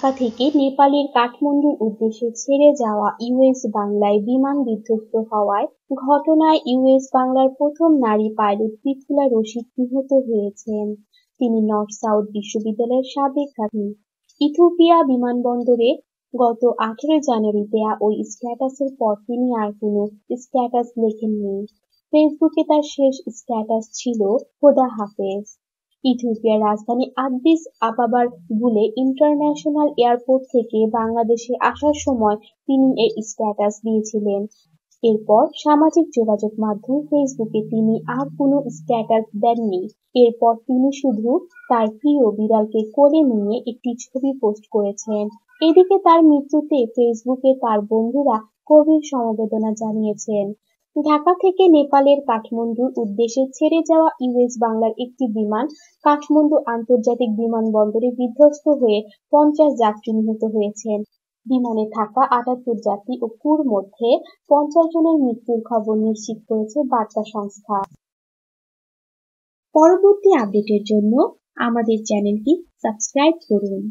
ঢাকা থেকে নেপালের কাঠমান্ডুর উদ্দেশ্যে ছেড়ে যাওয়া ইউএস বাংলায় বিমান বিধ্বস্ত হওয়ায় ঘটনায় ইউএস বাংলার প্রথম নারী পাইলট পৃথুলা রশিদ নিহত হয়েছেন তিনি নর্থ সাউথ বিশ্ববিদ্যালয়ের সাবেক ছাত্রী ইথোপিয়া বিমানবন্দরে গত আঠেরো জানুয়ারি দেয়া ওই স্ট্যাটাসের পর তিনি আর কোনো স্ট্যাটাস লেখেননি ফেসবুকে তার শেষ স্ট্যাটাস ছিল খোদা হাফেজ ইথিওপিয়ার রাজধানী আদ্দিস আবাবার গুলে ইন্টারন্যাশনাল এয়ারপোর্ট থেকে বাংলাদেশে আসার সময় তিনি এই স্ট্যাটাস দিয়েছিলেন এরপর সামাজিক যোগাযোগ মাধ্যম ফেসবুকে তিনি আর কোনো স্ট্যাটাস দেননি এরপর তিনি শুধু তার প্রিয় বিড়ালকে কোলে নিয়ে একটি ছবি পোস্ট করেছেন এদিকে তার মৃত্যুতে ফেসবুকে তার বন্ধুরা গভীর সমবেদনা জানিয়েছেন ঢাকা থেকে নেপালের কাঠমান্ডুর উদ্দেশ্যে ছেড়ে যাওয়া ইউএস বাংলার একটি বিমান কাঠমান্ডু আন্তর্জাতিক বিমানবন্দরে বিধ্বস্ত হয়ে পঞ্চাশ যাত্রী নিহত হয়েছেন বিমানে থাকা আটাত্তর যাত্রী ও কুর মধ্যে পঞ্চাশ জনের মৃত্যুর খবর নিশ্চিত করেছে বার্তা সংস্থা পরবর্তী আপডেটের জন্য আমাদের চ্যানেলটি সাবস্ক্রাইব করুন